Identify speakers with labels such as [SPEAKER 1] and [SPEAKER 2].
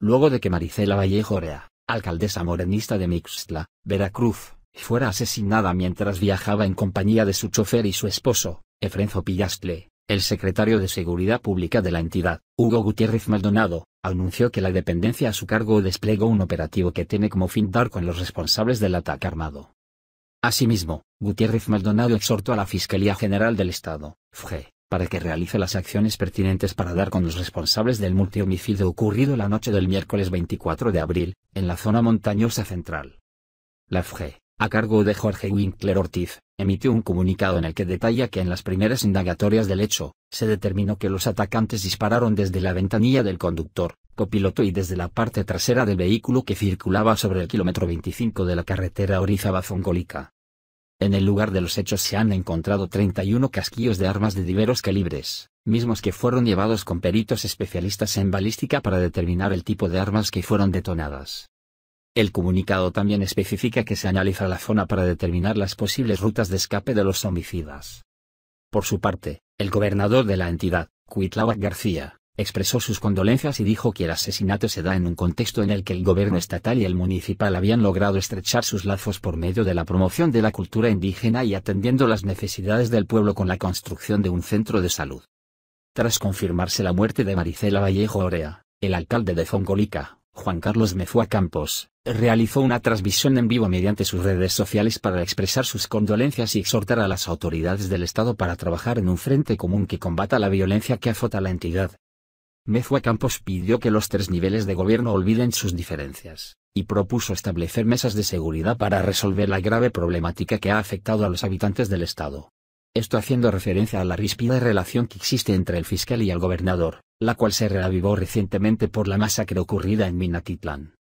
[SPEAKER 1] luego de que Maricela Vallejorea, alcaldesa morenista de Mixtla, Veracruz, fuera asesinada mientras viajaba en compañía de su chofer y su esposo, Efrenzo Pillastle, el secretario de Seguridad Pública de la entidad, Hugo Gutiérrez Maldonado, anunció que la dependencia a su cargo desplegó un operativo que tiene como fin dar con los responsables del ataque armado. Asimismo, Gutiérrez Maldonado exhortó a la Fiscalía General del Estado, FGE, para que realice las acciones pertinentes para dar con los responsables del multihomicidio ocurrido la noche del miércoles 24 de abril, en la zona montañosa central. La FG, a cargo de Jorge Winkler Ortiz, emitió un comunicado en el que detalla que en las primeras indagatorias del hecho, se determinó que los atacantes dispararon desde la ventanilla del conductor, copiloto y desde la parte trasera del vehículo que circulaba sobre el kilómetro 25 de la carretera Orizaba-Zongolica. En el lugar de los hechos se han encontrado 31 casquillos de armas de diversos calibres, mismos que fueron llevados con peritos especialistas en balística para determinar el tipo de armas que fueron detonadas. El comunicado también especifica que se analiza la zona para determinar las posibles rutas de escape de los homicidas. Por su parte, el gobernador de la entidad, Cuitláhuac García, expresó sus condolencias y dijo que el asesinato se da en un contexto en el que el gobierno estatal y el municipal habían logrado estrechar sus lazos por medio de la promoción de la cultura indígena y atendiendo las necesidades del pueblo con la construcción de un centro de salud. Tras confirmarse la muerte de Maricela Vallejo Orea, el alcalde de Zongolica, Juan Carlos Mezúa Campos, realizó una transmisión en vivo mediante sus redes sociales para expresar sus condolencias y exhortar a las autoridades del Estado para trabajar en un frente común que combata la violencia que azota la entidad, Mezua Campos pidió que los tres niveles de gobierno olviden sus diferencias, y propuso establecer mesas de seguridad para resolver la grave problemática que ha afectado a los habitantes del Estado. Esto haciendo referencia a la ríspida relación que existe entre el fiscal y el gobernador, la cual se reavivó recientemente por la masacre ocurrida en Minatitlán.